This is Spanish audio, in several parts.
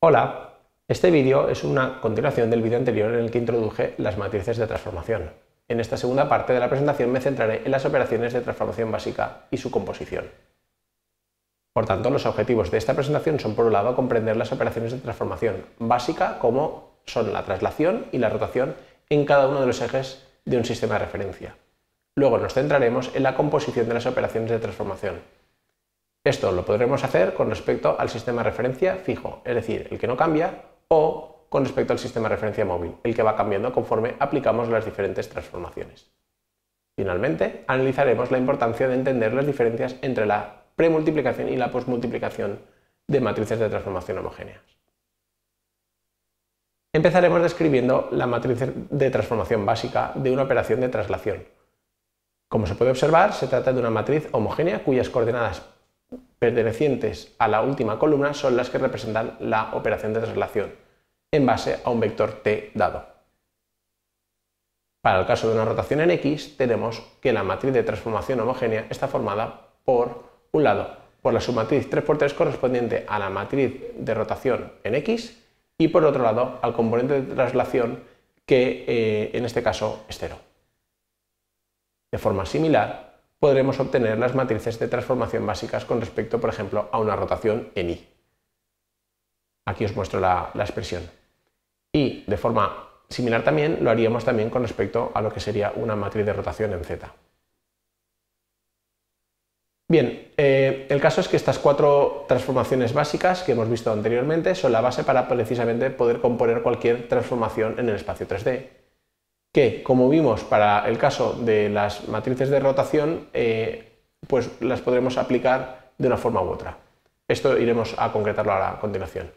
Hola, este vídeo es una continuación del vídeo anterior en el que introduje las matrices de transformación. En esta segunda parte de la presentación me centraré en las operaciones de transformación básica y su composición. Por tanto, los objetivos de esta presentación son por un lado comprender las operaciones de transformación básica como son la traslación y la rotación en cada uno de los ejes de un sistema de referencia. Luego nos centraremos en la composición de las operaciones de transformación, esto lo podremos hacer con respecto al sistema de referencia fijo, es decir, el que no cambia, o con respecto al sistema de referencia móvil, el que va cambiando conforme aplicamos las diferentes transformaciones. Finalmente, analizaremos la importancia de entender las diferencias entre la premultiplicación y la posmultiplicación de matrices de transformación homogéneas. Empezaremos describiendo la matriz de transformación básica de una operación de traslación. Como se puede observar, se trata de una matriz homogénea cuyas coordenadas pertenecientes a la última columna son las que representan la operación de traslación en base a un vector t dado. Para el caso de una rotación en X, tenemos que la matriz de transformación homogénea está formada por, un lado, por la submatriz 3x3 correspondiente a la matriz de rotación en X y por otro lado al componente de traslación que eh, en este caso es cero. De forma similar, podremos obtener las matrices de transformación básicas con respecto, por ejemplo, a una rotación en I. Aquí os muestro la, expresión. Y de forma similar también lo haríamos también con respecto a lo que sería una matriz de rotación en Z. Bien, eh, el caso es que estas cuatro transformaciones básicas que hemos visto anteriormente son la base para precisamente poder componer cualquier transformación en el espacio 3D que, como vimos para el caso de las matrices de rotación, eh, pues las podremos aplicar de una forma u otra. Esto iremos a concretarlo a a continuación.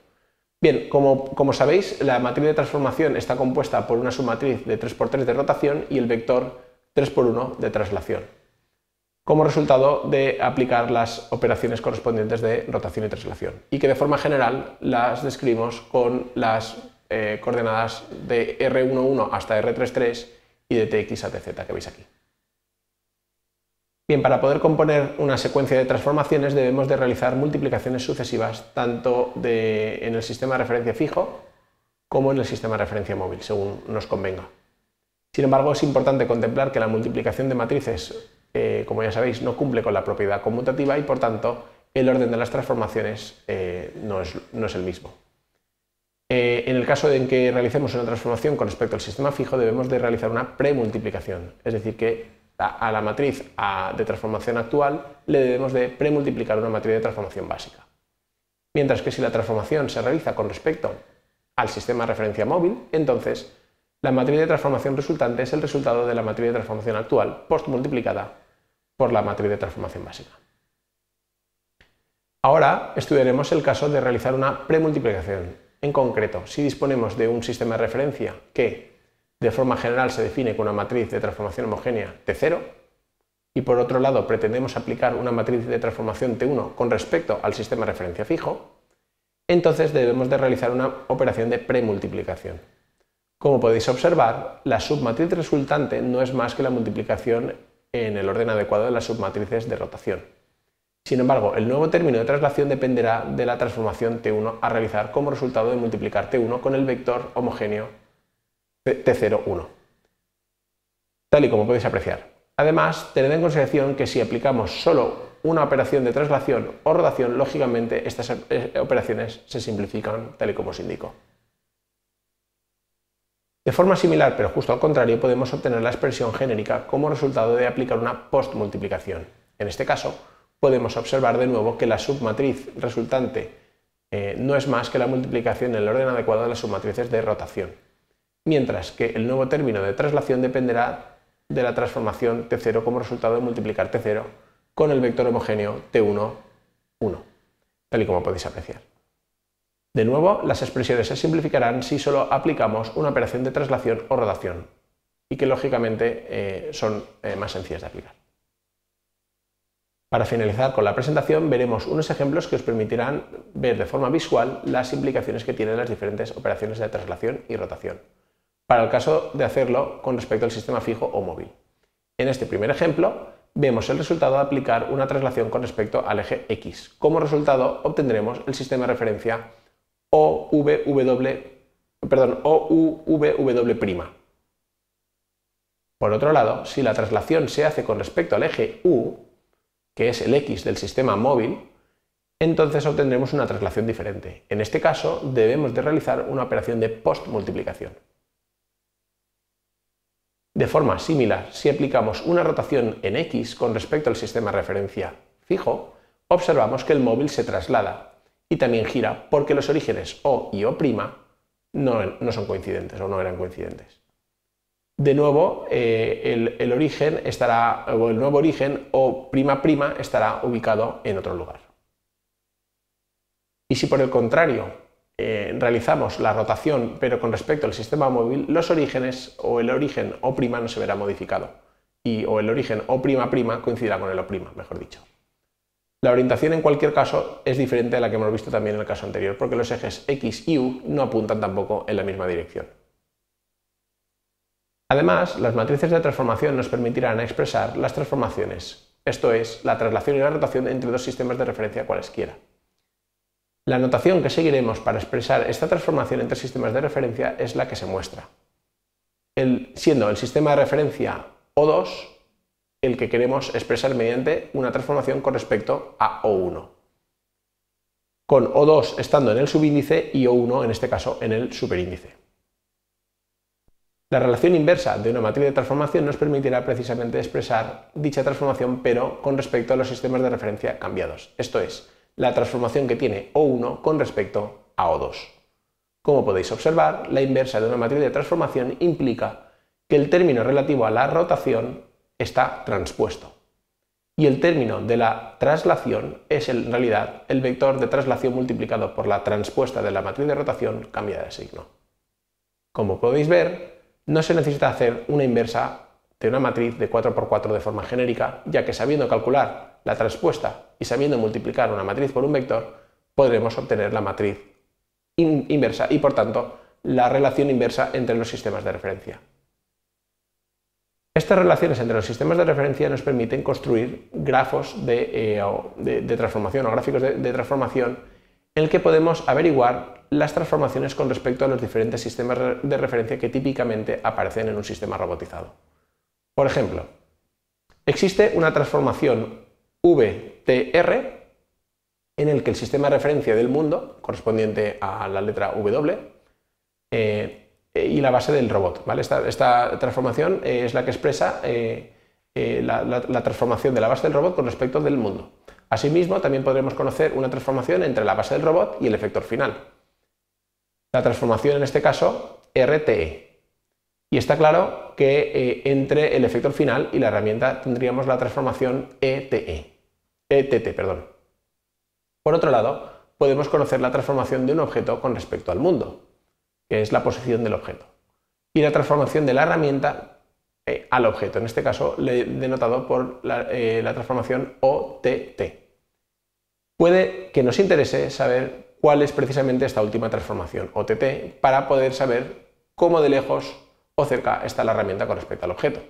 Bien, como, como, sabéis, la matriz de transformación está compuesta por una submatriz de 3x3 de rotación y el vector 3x1 de traslación, como resultado de aplicar las operaciones correspondientes de rotación y traslación, y que de forma general las describimos con las eh, coordenadas de R11 hasta R33 y de TX a TZ que veis aquí. Bien, para poder componer una secuencia de transformaciones debemos de realizar multiplicaciones sucesivas tanto en el sistema de referencia fijo como en el sistema de referencia móvil, según nos convenga. Sin embargo, es importante contemplar que la multiplicación de matrices, eh, como ya sabéis, no cumple con la propiedad conmutativa y, por tanto, el orden de las transformaciones eh, no es el mismo. Eh, en el caso de en que realicemos una transformación con respecto al sistema fijo, debemos de realizar una premultiplicación, es decir, que a, la matriz de transformación actual le debemos de premultiplicar una matriz de transformación básica. Mientras que si la transformación se realiza con respecto al sistema de referencia móvil, entonces la matriz de transformación resultante es el resultado de la matriz de transformación actual postmultiplicada por la matriz de transformación básica. Ahora estudiaremos el caso de realizar una premultiplicación, en concreto, si disponemos de un sistema de referencia que de forma general se define con una matriz de transformación homogénea T0 y por otro lado pretendemos aplicar una matriz de transformación T1 con respecto al sistema de referencia fijo, entonces debemos de realizar una operación de premultiplicación. Como podéis observar, la submatriz resultante no es más que la multiplicación en el orden adecuado de las submatrices de rotación. Sin embargo, el nuevo término de traslación dependerá de la transformación T1 a realizar como resultado de multiplicar T1 con el vector homogéneo T01. Tal y como podéis apreciar. Además, tened en consideración que si aplicamos solo una operación de traslación o rotación, lógicamente estas eh, operaciones se simplifican tal y como os indico. De forma similar, pero justo al contrario, podemos obtener la expresión genérica como resultado de aplicar una postmultiplicación. En este caso, podemos observar de nuevo que la submatriz resultante eh, no es más que la multiplicación en el orden adecuado de las submatrices de rotación, mientras que el nuevo término de traslación dependerá de la transformación T0 como resultado de multiplicar T0 con el vector homogéneo T1, 1, tal y como podéis apreciar. De nuevo, las expresiones se simplificarán si solo aplicamos una operación de traslación o rotación, y que lógicamente eh, son eh, más sencillas de aplicar. Para finalizar con la presentación veremos unos ejemplos que os permitirán ver de forma visual las implicaciones que tienen las diferentes operaciones de traslación y rotación, para el caso de hacerlo con respecto al sistema fijo o móvil. En este primer ejemplo vemos el resultado de aplicar una traslación con respecto al eje X. Como resultado obtendremos el sistema de referencia OVW, perdón, OUVW'. Por otro lado, si la traslación se hace con respecto al eje U, que es el x del sistema móvil, entonces obtendremos una traslación diferente. En este caso, debemos de realizar una operación de postmultiplicación. De forma similar, si aplicamos una rotación en x con respecto al sistema referencia fijo, observamos que el móvil se traslada y también gira porque los orígenes O y O' no son coincidentes o no eran coincidentes de nuevo eh, el, origen estará, o el nuevo origen o prima prima estará ubicado en otro lugar. Y si por el contrario eh, realizamos la rotación pero con respecto al sistema móvil, los orígenes o el origen o prima no se verá modificado y o el origen o prima prima coincidirá con el o prima, mejor dicho. La orientación en cualquier caso es diferente a la que hemos visto también en el caso anterior porque los ejes X y U no apuntan tampoco en la misma dirección. Además, las matrices de transformación nos permitirán expresar las transformaciones, esto es, la traslación y la rotación entre dos sistemas de referencia cualesquiera. La notación que seguiremos para expresar esta transformación entre sistemas de referencia es la que se muestra, siendo el sistema de referencia O2 el que queremos expresar mediante una transformación con respecto a O1, con O2 estando en el subíndice y O1 en este caso en el superíndice. La relación inversa de una matriz de transformación nos permitirá precisamente expresar dicha transformación pero con respecto a los sistemas de referencia cambiados, esto es, la transformación que tiene O1 con respecto a O2. Como podéis observar, la inversa de una matriz de transformación implica que el término relativo a la rotación está transpuesto y el término de la traslación es en realidad el vector de traslación multiplicado por la transpuesta de la matriz de rotación cambiada de signo. Como podéis ver, no se necesita hacer una inversa de una matriz de 4x4 de forma genérica, ya que sabiendo calcular la transpuesta y sabiendo multiplicar una matriz por un vector, podremos obtener la matriz inversa y por tanto la relación inversa entre los sistemas de referencia. Estas relaciones entre los sistemas de referencia nos permiten construir grafos de, eh, transformación o gráficos de transformación en el que podemos averiguar las transformaciones con respecto a los diferentes sistemas de referencia que típicamente aparecen en un sistema robotizado. Por ejemplo, existe una transformación VTR en el que el sistema de referencia del mundo, correspondiente a la letra W, eh, eh, y la base del robot. Esta, transformación eh, es la que expresa la, la transformación de la base del robot con respecto del mundo. Asimismo, también podremos conocer una transformación entre la base del robot y el efector final. La transformación en este caso RTE. Y está claro que eh, entre el efector final y la herramienta tendríamos la transformación ETE. ETT, perdón. Por otro lado, podemos conocer la transformación de un objeto con respecto al mundo, que es la posición del objeto. Y la transformación de la herramienta eh, al objeto. En este caso, denotado por la, eh, transformación OTT. Puede que nos interese saber cuál es precisamente esta última transformación OTT para poder saber cómo de lejos o cerca está la herramienta con respecto al objeto.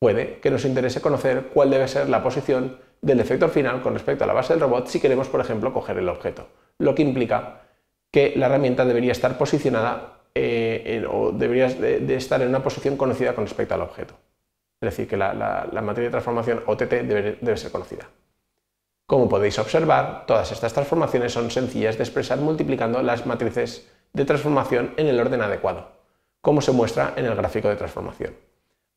Puede que nos interese conocer cuál debe ser la posición del efecto final con respecto a la base del robot si queremos, por ejemplo, coger el objeto, lo que implica que la herramienta debería estar posicionada eh, o deberías de, estar en una posición conocida con respecto al objeto. Es decir, que la, matriz de transformación OTT debe ser conocida. Como podéis observar, todas estas transformaciones son sencillas de expresar multiplicando las matrices de transformación en el orden adecuado, como se muestra en el gráfico de transformación.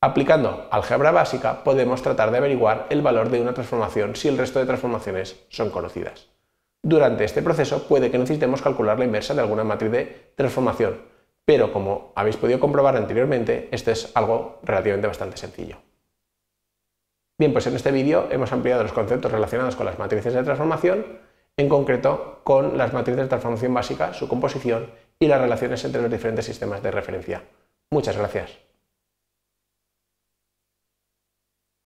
Aplicando álgebra básica podemos tratar de averiguar el valor de una transformación si el resto de transformaciones son conocidas. Durante este proceso puede que necesitemos calcular la inversa de alguna matriz de transformación, pero como habéis podido comprobar anteriormente, esto es algo relativamente bastante sencillo. Bien, pues en este vídeo hemos ampliado los conceptos relacionados con las matrices de transformación, en concreto con las matrices de transformación básica, su composición y las relaciones entre los diferentes sistemas de referencia. Muchas gracias.